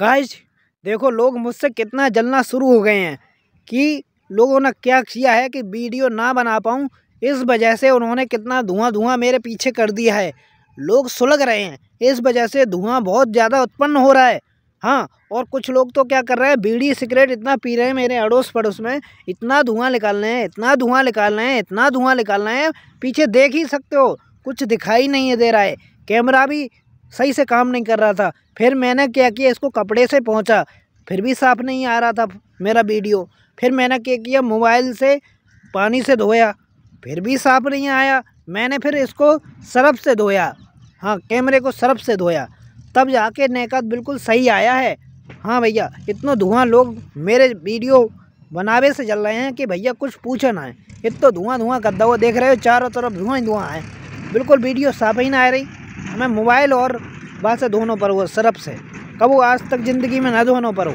guys देखो लोग मुझसे कितना जलना शुरू हो गए हैं कि लोगों ने क्या किया है कि वीडियो ना बना पाऊँ इस वजह से उन्होंने कितना धुआं धुआं मेरे पीछे कर दिया है लोग सुलग रहे हैं इस वजह से धुआं बहुत ज़्यादा उत्पन्न हो रहा है हाँ और कुछ लोग तो क्या कर रहे हैं बीड़ी सिगरेट इतना पी रहे हैं मेरे अड़ोस पड़ोस में इतना धुआं निकाल रहे हैं इतना धुआं निकाल रहे हैं इतना धुआं निकाल रहे हैं पीछे देख ही सकते हो कुछ दिखाई नहीं दे रहा है कैमरा भी सही से काम नहीं कर रहा था फिर मैंने क्या किया इसको कपड़े से पहुंचा फिर भी साफ़ नहीं आ रहा था मेरा वीडियो फिर मैंने क्या किया मोबाइल से पानी से धोया फिर भी साफ़ नहीं आया मैंने फिर इसको सरफ से धोया हाँ कैमरे को सरफ से धोया तब जाके नेकद बिल्कुल सही आया है हाँ भैया इतना धुआं लोग मेरे वीडियो बनावे से जल रहे हैं कि भैया कुछ पूछो ना है इतना धुआं धुआं गद्दा वो देख रहे हो चारों तरफ धुआं ही धुआं है बिल्कुल वीडियो साफ ही ना आ रही हमें मोबाइल और बाल से धोनो पर हो सरफ से कबू आज तक ज़िंदगी में ना धोनों पर हो